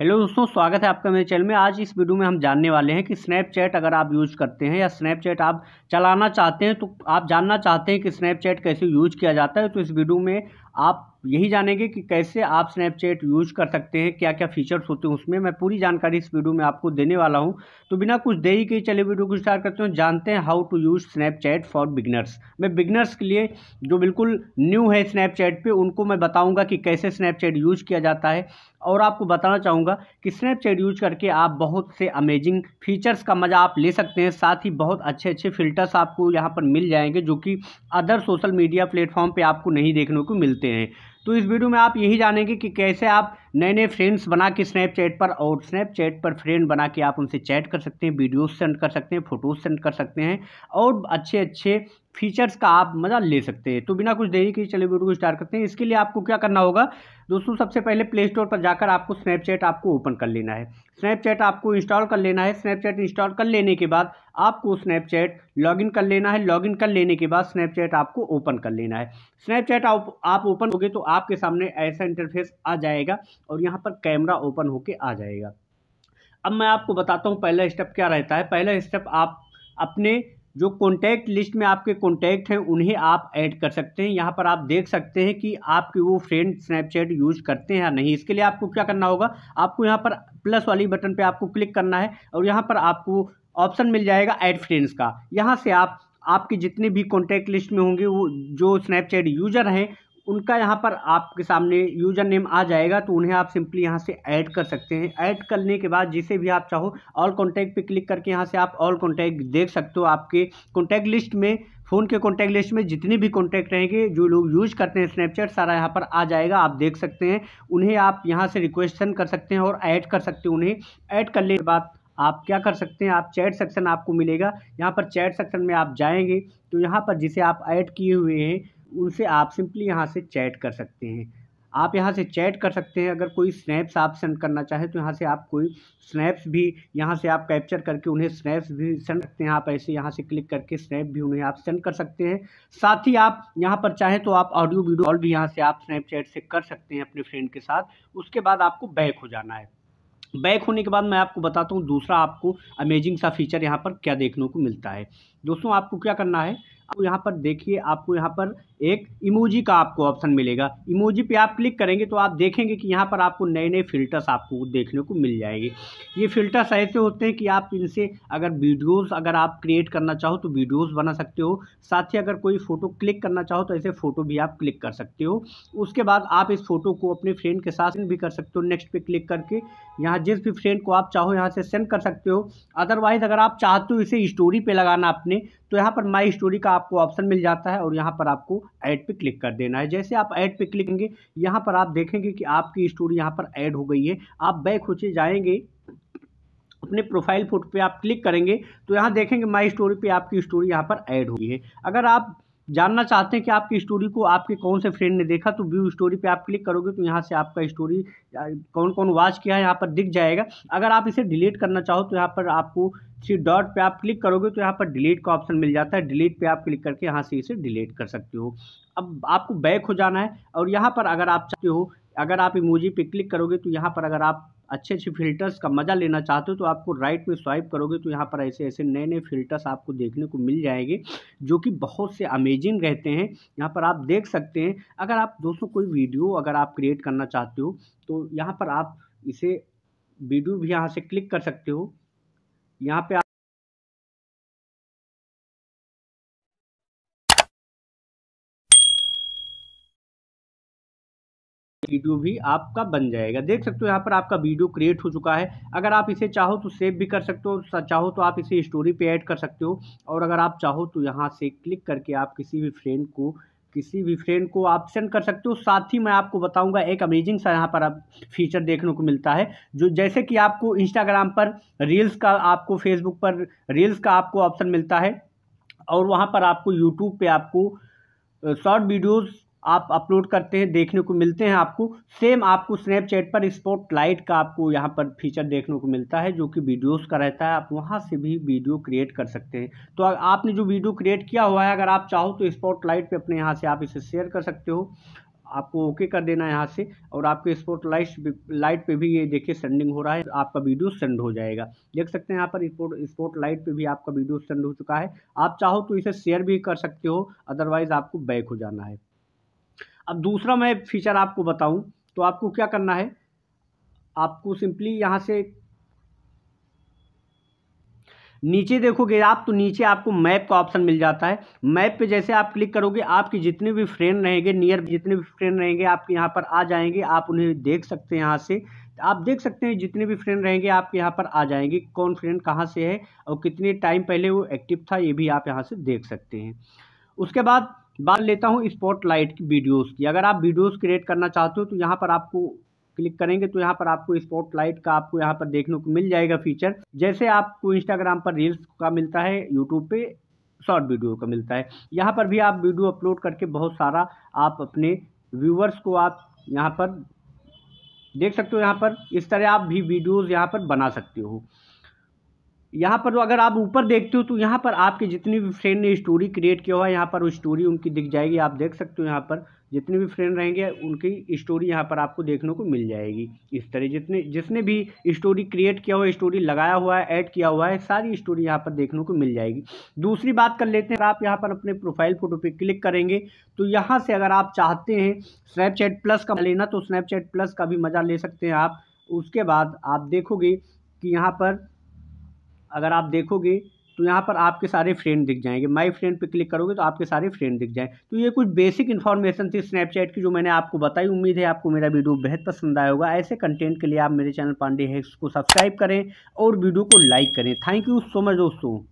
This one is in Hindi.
हेलो दोस्तों स्वागत है आपका मेरे चैनल में आज इस वीडियो में हम जानने वाले हैं कि स्नैपचैट अगर आप यूज़ करते हैं या स्नैपचैट आप चलाना चाहते हैं तो आप जानना चाहते हैं कि स्नैपचैट कैसे यूज किया जाता है तो इस वीडियो में आप यही जानेंगे कि कैसे आप स्नैपचैट यूज कर सकते हैं क्या क्या फीचर्स होते हैं उसमें मैं पूरी जानकारी इस वीडियो में आपको देने वाला हूं तो बिना कुछ देरी के चले वीडियो को स्टार्ट करते हैं जानते हैं how to use Snapchat for beginners मैं बिगनर्स के लिए जो बिल्कुल न्यू है स्नैपचैट पर उनको मैं बताऊँगा कि कैसे स्नैपचैट यूज किया जाता है और आपको बताना चाहूँगा कि स्नैपचैट यूज करके आप बहुत से अमेजिंग फीचर्स का मज़ा आप ले सकते हैं साथ ही बहुत अच्छे अच्छे फिल्टर्स आपको यहाँ पर मिल जाएंगे जो कि अदर सोशल मीडिया प्लेटफॉर्म पर आपको नहीं देखने को मिलते मिलते हैं तो इस वीडियो में आप यही जानेंगे कि कैसे आप नए नए फ्रेंड्स बना के स्नैपचैट पर और स्नैपचैट पर फ्रेंड बना के आप उनसे चैट कर सकते हैं वीडियोस सेंड कर सकते हैं फ़ोटोज़ सेंड कर सकते हैं और अच्छे अच्छे फीचर्स का आप मज़ा ले सकते हैं तो बिना कुछ देरी के चले वीडियो को स्टार्ट करते हैं इसके लिए आपको क्या करना होगा दोस्तों सबसे पहले प्ले स्टोर पर जाकर आपको स्नैपचैट आपको ओपन कर लेना है स्नैपचैट आपको इंस्टॉल कर लेना है स्नैपचैट इंस्टॉल कर लेने के बाद आपको स्नैपचैट लॉगिन कर लेना है लॉगिन कर लेने के बाद स्नैपचैट आपको ओपन कर लेना है स्नैपचैट आप ओपन होगे तो आपके सामने ऐसा इंटरफेस आ जाएगा और यहाँ पर कैमरा ओपन होके आ जाएगा अब मैं आपको बताता हूँ पहला स्टेप क्या रहता है पहला स्टेप आप अपने जो कॉन्टैक्ट लिस्ट में आपके कॉन्टैक्ट हैं उन्हें आप ऐड कर सकते हैं यहाँ पर आप देख सकते हैं कि आपके वो फ्रेंड स्नैपचैट यूज़ करते हैं या नहीं इसके लिए आपको क्या करना होगा आपको यहाँ पर प्लस वाली बटन पे आपको क्लिक करना है और यहाँ पर आपको ऑप्शन मिल जाएगा ऐड फ्रेंड्स का यहाँ से आप आपके जितने भी कॉन्टैक्ट लिस्ट में होंगे वो जो स्नैपचैट यूज़र हैं उनका यहाँ पर आपके सामने यूजर नेम आ जाएगा तो उन्हें आप सिंपली यहाँ से ऐड कर सकते हैं ऐड करने के बाद जिसे भी आप चाहो ऑल कॉन्टैक्ट पे क्लिक करके यहाँ से आप ऑल कॉन्टैक्ट देख सकते हो आपके कॉन्टैक्ट लिस्ट में फ़ोन के कॉन्टैक्ट लिस्ट में जितने भी कॉन्टैक्ट रहेंगे जो लोग यूज़ करते हैं स्नैपचैट सारा यहाँ पर आ जाएगा आप देख सकते हैं उन्हें आप यहाँ से रिक्वेस्टन कर सकते हैं और ऐड कर सकते हैं उन्हें ऐड करने के बाद आप क्या कर सकते हैं आप चैट सेक्शन आपको मिलेगा यहाँ पर चैट सेक्शन में आप जाएंगे तो यहाँ पर जिसे आप ऐड किए हुए हैं उनसे आप सिंपली यहाँ से चैट कर सकते हैं आप यहाँ से चैट कर सकते हैं अगर कोई स्नैप्स आप सेंड करना चाहें तो यहाँ से आप कोई स्नैप्स भी यहाँ से आप कैप्चर करके उन्हें स्नैप्स भी सेंड करते हैं आप ऐसे यहाँ से क्लिक करके स्नैप भी उन्हें आप सेंड कर सकते हैं साथ ही आप यहाँ पर चाहें तो आप ऑडियो वीडियो कॉल भी यहाँ से आप स्नैपचैट से कर सकते हैं अपने फ्रेंड के साथ उसके बाद आपको बैक हो जाना है बैक होने के बाद मैं आपको बताता हूँ दूसरा आपको अमेजिंग सा फीचर यहाँ पर क्या देखने को मिलता है दोस्तों आपको क्या करना है आप यहाँ पर देखिए आपको यहाँ पर एक इमोजी का आपको ऑप्शन मिलेगा इमोजी पे आप क्लिक करेंगे तो आप देखेंगे कि यहाँ पर आपको नए नए फ़िल्टर्स आपको देखने को मिल जाएंगे ये फ़िल्टर्स ऐसे होते हैं कि आप इनसे अगर वीडियोस अगर आप क्रिएट करना चाहो तो वीडियोस बना सकते हो साथ ही अगर कोई फ़ोटो क्लिक करना चाहो तो ऐसे फ़ोटो भी आप क्लिक कर सकते हो उसके बाद आप इस फ़ोटो को अपने फ्रेंड के साथ भी कर सकते हो नेक्स्ट पर क्लिक करके यहाँ जिस भी फ्रेंड को आप चाहो यहाँ से सेंड कर सकते हो अदरवाइज़ अगर आप चाहते हो इसे स्टोरी पर लगाना अपने तो यहाँ पर माई स्टोरी का आपको ऑप्शन मिल जाता है और यहाँ पर आपको ऐड पे क्लिक कर देना है जैसे आप ऐड पे क्लिक करेंगे यहाँ पर आप देखेंगे कि आपकी स्टोरी यहाँ पर ऐड हो गई है आप बैक होचे जाएंगे अपने प्रोफाइल फोटो पे आप क्लिक करेंगे तो यहाँ देखेंगे माई स्टोरी पे आपकी स्टोरी यहाँ पर ऐड हुई है अगर आप जानना चाहते हैं कि आपकी स्टोरी को आपके कौन से फ्रेंड ने देखा तो व्यू स्टोरी पे आप क्लिक करोगे तो यहाँ से आपका स्टोरी कौन कौन वॉच किया है यहाँ पर दिख जाएगा अगर आप इसे डिलीट करना चाहो तो यहाँ पर आपको सी डॉट पे आप क्लिक करोगे तो यहाँ पर डिलीट का ऑप्शन मिल जाता है डिलीट पे आप क्लिक करके यहाँ से इसे डिलीट कर सकते हो अब आपको बैक हो जाना है और यहाँ पर अगर आप चाहते हो अगर आप इमोजी पे क्लिक करोगे तो यहाँ पर अगर आप अच्छे अच्छे फिल्टर्स का मज़ा लेना चाहते हो तो आपको राइट में स्वाइप करोगे तो यहाँ पर ऐसे ऐसे नए नए फिल्टर्स आपको देखने को मिल जाएंगे जो कि बहुत से अमेजिंग रहते हैं यहाँ पर आप देख सकते हैं अगर आप दोस्तों कोई वीडियो अगर आप क्रिएट करना चाहते हो तो यहाँ पर आप इसे वीडियो भी यहाँ से क्लिक कर सकते हो यहाँ पे वीडियो भी आपका बन जाएगा देख सकते हो यहाँ पर आपका वीडियो क्रिएट हो चुका है अगर आप इसे चाहो तो सेव भी कर सकते हो चाहो तो आप इसे स्टोरी पे ऐड कर सकते हो और अगर आप चाहो तो यहाँ से क्लिक करके आप किसी भी फ्रेंड को किसी भी फ्रेंड को आप सेंड कर सकते हो साथ ही मैं आपको बताऊंगा एक अमेजिंग सा यहाँ पर आप फीचर देखने को मिलता है जो जैसे कि आपको इंस्टाग्राम पर रील्स का आपको फेसबुक पर रील्स का आपको ऑप्शन मिलता है और वहाँ पर आपको यूट्यूब पे आपको शॉर्ट वीडियोस आप अपलोड करते हैं देखने को मिलते हैं आपको सेम आपको स्नैपचैट पर स्पॉट लाइट का आपको यहाँ पर फीचर देखने को मिलता है जो कि वीडियोस का रहता है आप वहाँ से भी वीडियो क्रिएट कर सकते हैं तो आपने जो वीडियो क्रिएट किया हुआ है अगर आप चाहो तो स्पॉट लाइट पर अपने यहाँ से आप इसे शेयर कर सकते हो आपको ओके कर देना है यहाँ से और आपके स्पोर्ट लाइट लाइट पे भी ये देखिए सेंडिंग हो रहा है आपका वीडियो सेंड हो जाएगा देख सकते हैं यहाँ पर स्पोर्ट स्पोर्ट लाइट पे भी आपका वीडियो सेंड हो चुका है आप चाहो तो इसे शेयर भी कर सकते हो अदरवाइज़ आपको बैक हो जाना है अब दूसरा मैं फीचर आपको बताऊं तो आपको क्या करना है आपको सिंपली यहां से नीचे देखोगे आप तो नीचे आपको मैप का ऑप्शन मिल जाता है मैप पे जैसे आप क्लिक करोगे आपके जितने भी फ्रेंड रहेंगे नियर जितने भी फ्रेंड रहेंगे आपके यहाँ पर आ जाएंगे आप उन्हें देख सकते हैं यहाँ से आप देख सकते हैं जितने भी फ्रेंड रहेंगे आपके यहाँ पर आ जाएंगे कौन फ्रेंड कहाँ से है और कितने टाइम पहले वो एक्टिव था ये भी आप यहाँ से देख सकते हैं उसके बाद बात लेता हूँ स्पॉटलाइट की वीडियोस की अगर आप वीडियोस क्रिएट करना चाहते हो तो यहाँ पर आपको क्लिक करेंगे तो यहाँ पर आपको स्पॉटलाइट का आपको यहाँ पर देखने को मिल जाएगा फीचर जैसे आपको इंस्टाग्राम पर रील्स का मिलता है यूट्यूब पे शॉर्ट वीडियो का मिलता है यहाँ पर भी आप वीडियो अपलोड करके बहुत सारा आप अपने व्यूवर्स को आप यहाँ पर देख सकते हो यहाँ पर इस तरह आप भी वीडियोज़ यहाँ पर बना सकते हो यहाँ पर तो अगर आप ऊपर देखते हो तो यहाँ पर आपके जितनी भी फ्रेंड ने स्टोरी क्रिएट किया हुआ है यहाँ पर वो स्टोरी उनकी दिख जाएगी आप देख सकते हो यहाँ पर जितने भी फ्रेंड रहेंगे उनकी स्टोरी यहाँ पर आपको देखने को मिल जाएगी इस तरह जितने जिसने भी स्टोरी क्रिएट किया हुआ है स्टोरी लगाया हुआ है ऐड किया हुआ है सारी स्टोरी यहाँ पर देखने को मिल जाएगी दूसरी बात कर लेते हैं आप यहाँ पर अपने प्रोफाइल फ़ोटो पर क्लिक करेंगे तो यहाँ से अगर आप चाहते हैं स्नैपचैट प्लस का लेना तो स्नैपचैट प्लस का भी मज़ा ले सकते हैं आप उसके बाद आप देखोगे कि यहाँ पर अगर आप देखोगे तो यहाँ पर आपके सारे फ्रेंड दिख जाएंगे माय फ्रेंड पे क्लिक करोगे तो आपके सारे फ्रेंड दिख जाएंगे तो ये कुछ बेसिक इन्फॉर्मेशन थी स्नैपचैट की जो मैंने आपको बताई उम्मीद है आपको मेरा वीडियो बेहद पसंद आया होगा ऐसे कंटेंट के लिए आप मेरे चैनल पांडे हैक्स को सब्सक्राइब करें और वीडियो को लाइक करें थैंक यू सो मच दोस्तों